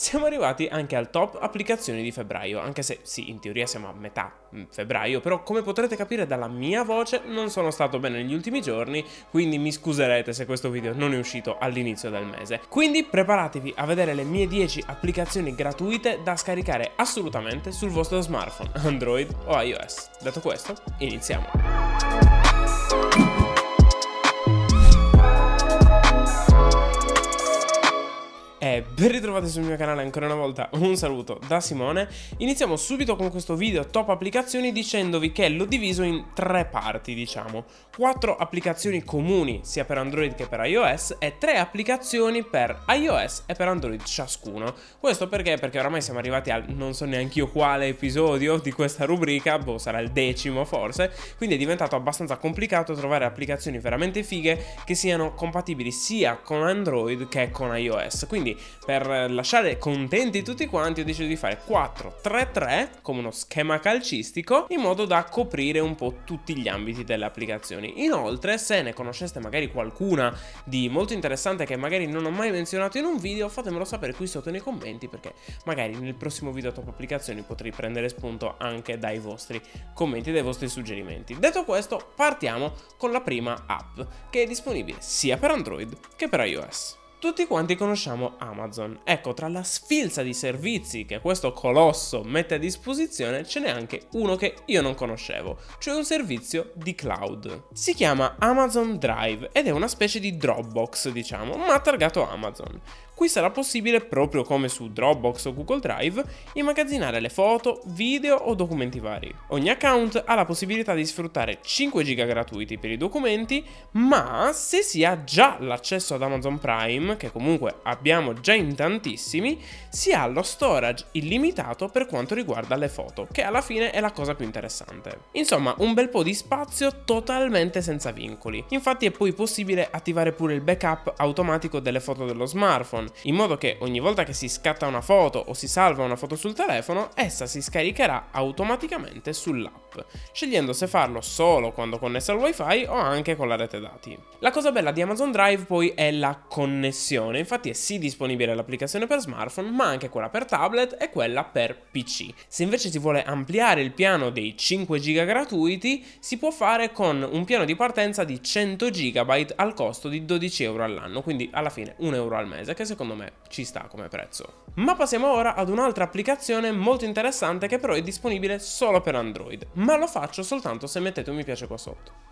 Siamo arrivati anche al top applicazioni di febbraio, anche se sì, in teoria siamo a metà mm, febbraio, però come potrete capire dalla mia voce non sono stato bene negli ultimi giorni, quindi mi scuserete se questo video non è uscito all'inizio del mese. Quindi preparatevi a vedere le mie 10 applicazioni gratuite da scaricare assolutamente sul vostro smartphone, Android o iOS. Detto questo, iniziamo! ben ritrovati sul mio canale ancora una volta, un saluto da Simone. Iniziamo subito con questo video top applicazioni dicendovi che l'ho diviso in tre parti, diciamo. Quattro applicazioni comuni sia per Android che per iOS e tre applicazioni per iOS e per Android ciascuno. Questo perché? Perché oramai siamo arrivati al non so neanche io quale episodio di questa rubrica, boh sarà il decimo forse, quindi è diventato abbastanza complicato trovare applicazioni veramente fighe che siano compatibili sia con Android che con iOS. Quindi per lasciare contenti tutti quanti ho deciso di fare 4-3-3 come uno schema calcistico in modo da coprire un po' tutti gli ambiti delle applicazioni. Inoltre se ne conosceste magari qualcuna di molto interessante che magari non ho mai menzionato in un video fatemelo sapere qui sotto nei commenti perché magari nel prossimo video top applicazioni potrei prendere spunto anche dai vostri commenti, dai vostri suggerimenti. Detto questo partiamo con la prima app che è disponibile sia per Android che per iOS. Tutti quanti conosciamo Amazon. Ecco, tra la sfilza di servizi che questo colosso mette a disposizione, ce n'è anche uno che io non conoscevo, cioè un servizio di cloud. Si chiama Amazon Drive ed è una specie di Dropbox, diciamo, ma targato Amazon. Qui sarà possibile, proprio come su Dropbox o Google Drive, immagazzinare le foto, video o documenti vari. Ogni account ha la possibilità di sfruttare 5 GB gratuiti per i documenti, ma se si ha già l'accesso ad Amazon Prime, che comunque abbiamo già in tantissimi, si ha lo storage illimitato per quanto riguarda le foto, che alla fine è la cosa più interessante. Insomma, un bel po' di spazio totalmente senza vincoli. Infatti è poi possibile attivare pure il backup automatico delle foto dello smartphone, in modo che ogni volta che si scatta una foto o si salva una foto sul telefono, essa si scaricherà automaticamente sull'app, scegliendo se farlo solo quando connessa al wifi o anche con la rete dati. La cosa bella di Amazon Drive poi è la connessione, infatti è sì disponibile l'applicazione per smartphone, ma anche quella per tablet e quella per PC. Se invece si vuole ampliare il piano dei 5 GB gratuiti, si può fare con un piano di partenza di 100 GB al costo di 12 euro all'anno, quindi alla fine 1 euro al mese, che secondo secondo me ci sta come prezzo. Ma passiamo ora ad un'altra applicazione molto interessante che però è disponibile solo per Android, ma lo faccio soltanto se mettete un mi piace qua sotto.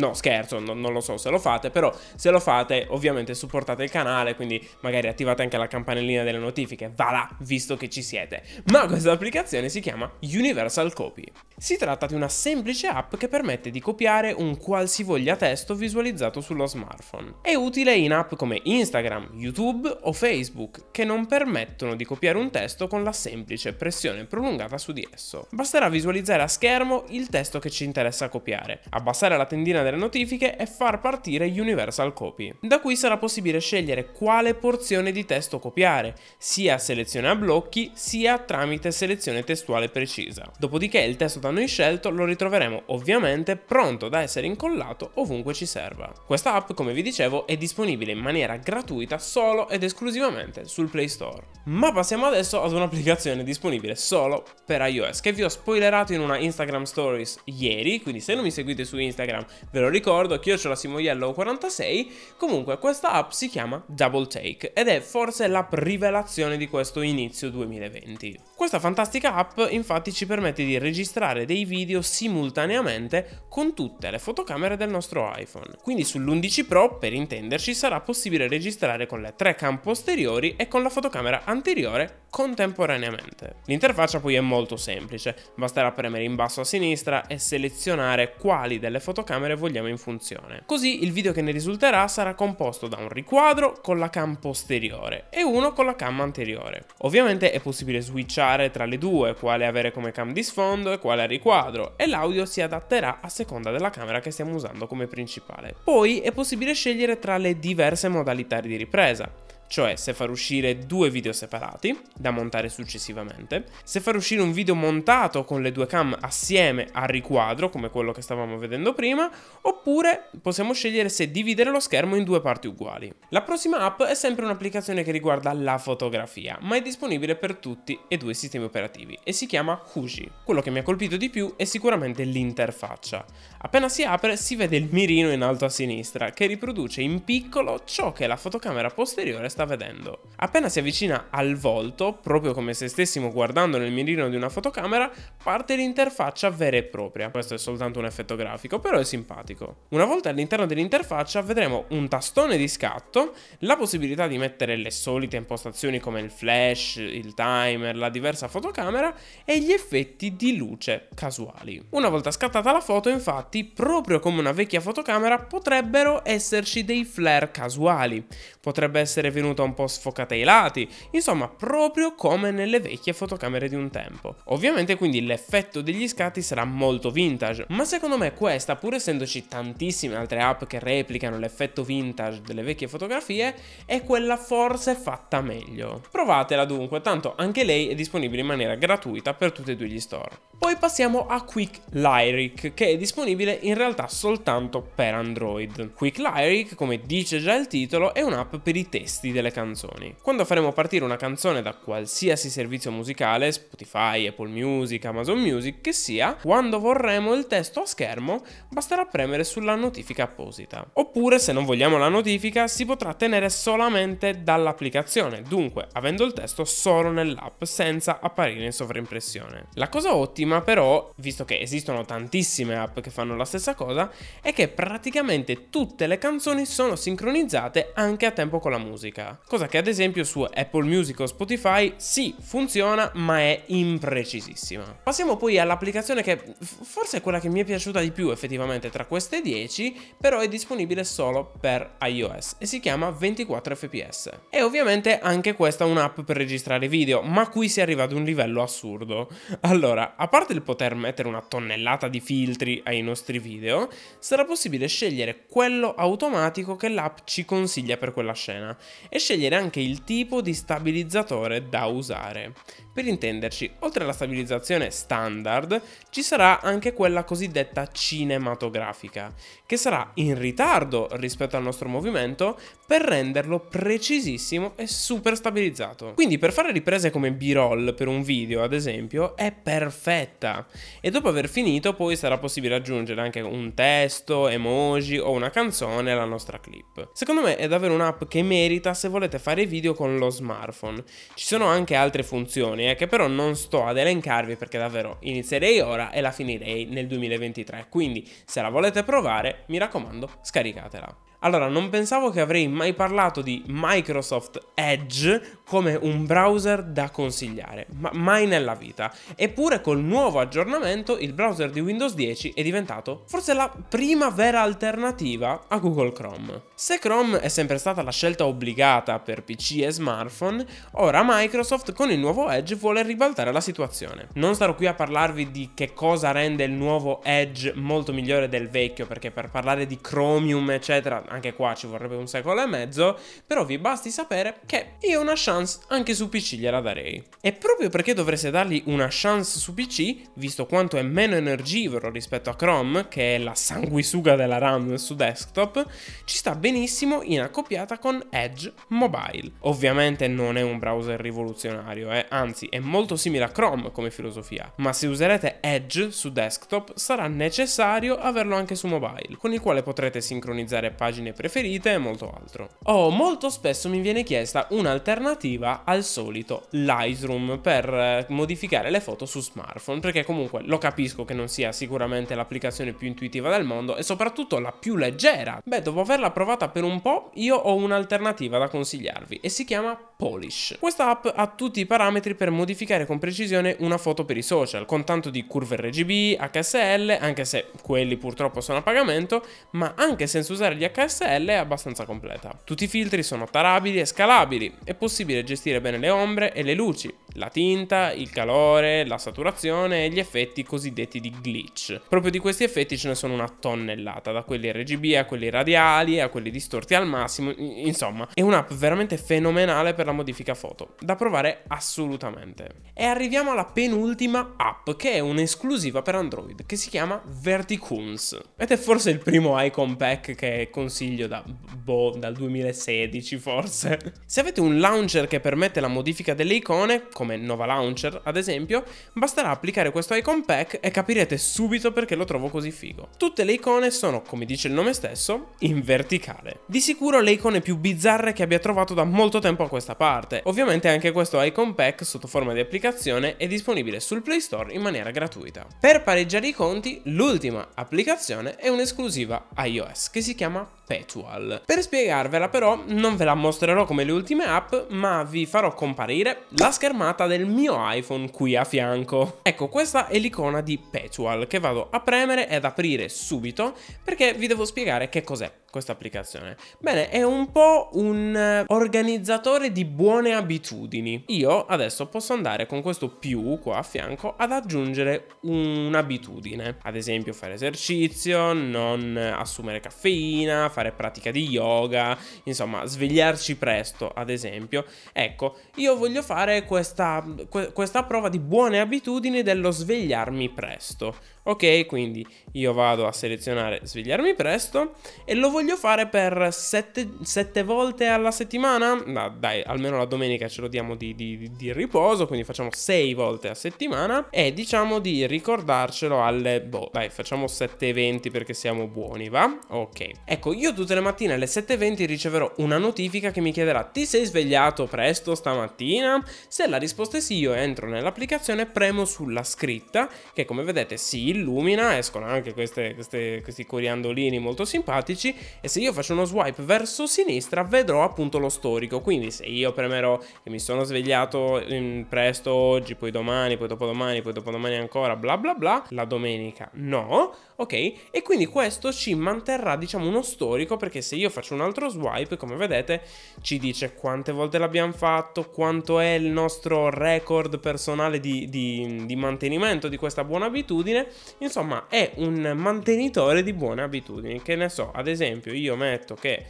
No, scherzo, no, non lo so se lo fate, però se lo fate ovviamente supportate il canale, quindi magari attivate anche la campanellina delle notifiche, va là, visto che ci siete. Ma questa applicazione si chiama Universal Copy. Si tratta di una semplice app che permette di copiare un qualsivoglia testo visualizzato sullo smartphone. È utile in app come Instagram, YouTube o Facebook, che non permettono di copiare un testo con la semplice pressione prolungata su di esso. Basterà visualizzare a schermo il testo che ci interessa copiare, abbassare la tendina del delle notifiche e far partire Universal Copy. Da qui sarà possibile scegliere quale porzione di testo copiare, sia selezione a blocchi, sia tramite selezione testuale precisa. Dopodiché il testo da noi scelto lo ritroveremo ovviamente pronto da essere incollato ovunque ci serva. Questa app, come vi dicevo, è disponibile in maniera gratuita solo ed esclusivamente sul Play Store. Ma passiamo adesso ad un'applicazione disponibile solo per iOS, che vi ho spoilerato in una Instagram Stories ieri, quindi se non mi seguite su Instagram Ve lo ricordo che io ho la Simoiello 46, comunque questa app si chiama Double Take ed è forse la rivelazione di questo inizio 2020. Questa fantastica app infatti ci permette di registrare dei video simultaneamente con tutte le fotocamere del nostro iPhone. Quindi sull'11 Pro, per intenderci, sarà possibile registrare con le tre cam posteriori e con la fotocamera anteriore contemporaneamente. L'interfaccia poi è molto semplice, basterà premere in basso a sinistra e selezionare quali delle fotocamere vogliamo in funzione. Così il video che ne risulterà sarà composto da un riquadro con la cam posteriore e uno con la cam anteriore. Ovviamente è possibile switchare tra le due, quale avere come cam di sfondo e quale a riquadro, e l'audio si adatterà a seconda della camera che stiamo usando come principale. Poi è possibile scegliere tra le diverse modalità di ripresa cioè se far uscire due video separati da montare successivamente, se far uscire un video montato con le due cam assieme a riquadro come quello che stavamo vedendo prima, oppure possiamo scegliere se dividere lo schermo in due parti uguali. La prossima app è sempre un'applicazione che riguarda la fotografia, ma è disponibile per tutti e due i sistemi operativi e si chiama Huji. Quello che mi ha colpito di più è sicuramente l'interfaccia. Appena si apre si vede il mirino in alto a sinistra che riproduce in piccolo ciò che la fotocamera posteriore sta vedendo. Appena si avvicina al volto, proprio come se stessimo guardando nel mirino di una fotocamera, parte l'interfaccia vera e propria. Questo è soltanto un effetto grafico, però è simpatico. Una volta all'interno dell'interfaccia vedremo un tastone di scatto, la possibilità di mettere le solite impostazioni come il flash, il timer, la diversa fotocamera e gli effetti di luce casuali. Una volta scattata la foto infatti infatti, proprio come una vecchia fotocamera, potrebbero esserci dei flare casuali. Potrebbe essere venuta un po' sfocata ai lati, insomma, proprio come nelle vecchie fotocamere di un tempo. Ovviamente quindi l'effetto degli scatti sarà molto vintage, ma secondo me questa, pur essendoci tantissime altre app che replicano l'effetto vintage delle vecchie fotografie, è quella forse fatta meglio. Provatela dunque, tanto anche lei è disponibile in maniera gratuita per tutti e due gli store. Poi passiamo a Quick Lyric, che è disponibile disponibile in realtà soltanto per Android. Quick Lyric, come dice già il titolo, è un'app per i testi delle canzoni. Quando faremo partire una canzone da qualsiasi servizio musicale, Spotify, Apple Music, Amazon Music, che sia, quando vorremo il testo a schermo basterà premere sulla notifica apposita. Oppure se non vogliamo la notifica si potrà tenere solamente dall'applicazione, dunque avendo il testo solo nell'app senza apparire in sovraimpressione. La cosa ottima però, visto che esistono tantissime app che fanno fanno la stessa cosa è che praticamente tutte le canzoni sono sincronizzate anche a tempo con la musica, cosa che ad esempio su Apple Music o Spotify sì funziona ma è imprecisissima. Passiamo poi all'applicazione che forse è quella che mi è piaciuta di più effettivamente tra queste 10, però è disponibile solo per iOS e si chiama 24 fps. E ovviamente anche questa è un'app per registrare video, ma qui si arriva ad un livello assurdo. Allora, a parte il poter mettere una tonnellata di filtri ai nostri vostri video, sarà possibile scegliere quello automatico che l'app ci consiglia per quella scena e scegliere anche il tipo di stabilizzatore da usare. Per intenderci, oltre alla stabilizzazione standard, ci sarà anche quella cosiddetta cinematografica, che sarà in ritardo rispetto al nostro movimento per renderlo precisissimo e super stabilizzato. Quindi per fare riprese come b-roll per un video, ad esempio, è perfetta. E dopo aver finito poi sarà possibile aggiungere aggiungere anche un testo, emoji o una canzone alla nostra clip. Secondo me è davvero un'app che merita se volete fare video con lo smartphone. Ci sono anche altre funzioni eh, che però non sto ad elencarvi perché davvero inizierei ora e la finirei nel 2023, quindi se la volete provare mi raccomando scaricatela. Allora, non pensavo che avrei mai parlato di Microsoft Edge come un browser da consigliare, ma mai nella vita. Eppure col nuovo aggiornamento il browser di Windows 10 è diventato forse la prima vera alternativa a Google Chrome. Se Chrome è sempre stata la scelta obbligata per PC e smartphone, ora Microsoft con il nuovo Edge vuole ribaltare la situazione. Non starò qui a parlarvi di che cosa rende il nuovo Edge molto migliore del vecchio, perché per parlare di Chromium eccetera anche qua ci vorrebbe un secolo e mezzo, però vi basti sapere che io una chance anche su PC gliela darei. E proprio perché dovreste dargli una chance su PC, visto quanto è meno energivoro rispetto a Chrome, che è la sanguisuga della RAM su desktop, ci sta benissimo in accoppiata con Edge Mobile. Ovviamente non è un browser rivoluzionario, eh? anzi è molto simile a Chrome come filosofia, ma se userete Edge su desktop sarà necessario averlo anche su mobile, con il quale potrete sincronizzare pagine pagine preferite e molto altro. Oh, molto spesso mi viene chiesta un'alternativa al solito Lightroom per eh, modificare le foto su smartphone, perché comunque lo capisco che non sia sicuramente l'applicazione più intuitiva del mondo e soprattutto la più leggera. Beh, dopo averla provata per un po', io ho un'alternativa da consigliarvi e si chiama Polish. Questa app ha tutti i parametri per modificare con precisione una foto per i social, con tanto di curve RGB, HSL, anche se quelli purtroppo sono a pagamento, ma anche senza usare gli HSL SL è abbastanza completa. Tutti i filtri sono tarabili e scalabili, è possibile gestire bene le ombre e le luci, la tinta, il calore, la saturazione e gli effetti cosiddetti di glitch. Proprio di questi effetti ce ne sono una tonnellata, da quelli RGB a quelli radiali a quelli distorti al massimo, insomma è un'app veramente fenomenale per la modifica foto, da provare assolutamente. E arriviamo alla penultima app che è un'esclusiva per Android che si chiama Verticoons ed è forse il primo icon pack che consiglio da, boh, dal 2016 forse. Se avete un launcher che permette la modifica delle icone come Nova Launcher ad esempio, basterà applicare questo icon pack e capirete subito perché lo trovo così figo. Tutte le icone sono, come dice il nome stesso, in verticale. Di sicuro le icone più bizzarre che abbia trovato da molto tempo a questa parte. Ovviamente anche questo icon pack sotto forma di applicazione è disponibile sul Play Store in maniera gratuita. Per pareggiare i conti, l'ultima applicazione è un'esclusiva iOS che si chiama Petual. Per spiegarvela però non ve la mostrerò come le ultime app, ma vi farò comparire la schermata schermata del mio iPhone qui a fianco. Ecco, questa è l'icona di Petual che vado a premere ed aprire subito perché vi devo spiegare che cos'è questa applicazione? Bene, è un po' un eh, organizzatore di buone abitudini. Io adesso posso andare con questo più qua a fianco ad aggiungere un'abitudine, ad esempio fare esercizio, non assumere caffeina, fare pratica di yoga, insomma svegliarci presto ad esempio. Ecco, io voglio fare questa, questa prova di buone abitudini dello svegliarmi presto. Ok, quindi io vado a selezionare svegliarmi presto e lo voglio voglio fare per sette volte alla settimana? No, dai, almeno la domenica ce lo diamo di, di, di riposo, quindi facciamo sei volte a settimana e diciamo di ricordarcelo alle... boh, dai, facciamo 7.20 perché siamo buoni, va? Ok. Ecco, io tutte le mattine alle 7.20 riceverò una notifica che mi chiederà ti sei svegliato presto stamattina? Se la risposta è sì, io entro nell'applicazione, premo sulla scritta che come vedete si illumina, escono anche queste, queste, questi coriandolini molto simpatici e se io faccio uno swipe verso sinistra vedrò appunto lo storico, quindi se io premerò che mi sono svegliato mm, presto oggi, poi domani, poi dopodomani, poi dopodomani ancora, bla bla bla, la domenica no, ok? E quindi questo ci manterrà diciamo uno storico perché se io faccio un altro swipe come vedete ci dice quante volte l'abbiamo fatto, quanto è il nostro record personale di, di, di mantenimento di questa buona abitudine, insomma è un mantenitore di buone abitudini, che ne so, ad esempio esempio io metto che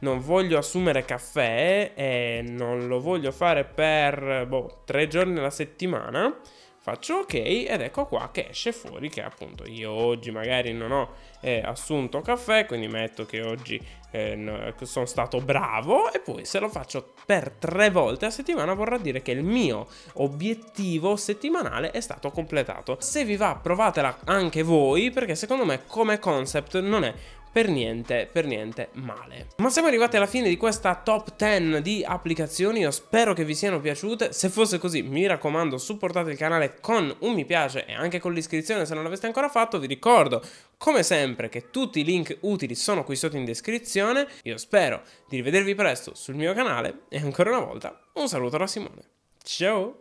non voglio assumere caffè e non lo voglio fare per boh, tre giorni alla settimana, faccio ok ed ecco qua che esce fuori che appunto io oggi magari non ho eh, assunto caffè quindi metto che oggi eh, no, sono stato bravo e poi se lo faccio per tre volte a settimana vorrà dire che il mio obiettivo settimanale è stato completato se vi va provatela anche voi perché secondo me come concept non è per niente, per niente male. Ma siamo arrivati alla fine di questa top 10 di applicazioni, io spero che vi siano piaciute, se fosse così mi raccomando supportate il canale con un mi piace e anche con l'iscrizione se non l'aveste ancora fatto, vi ricordo come sempre che tutti i link utili sono qui sotto in descrizione, io spero di rivedervi presto sul mio canale e ancora una volta un saluto da Simone. Ciao!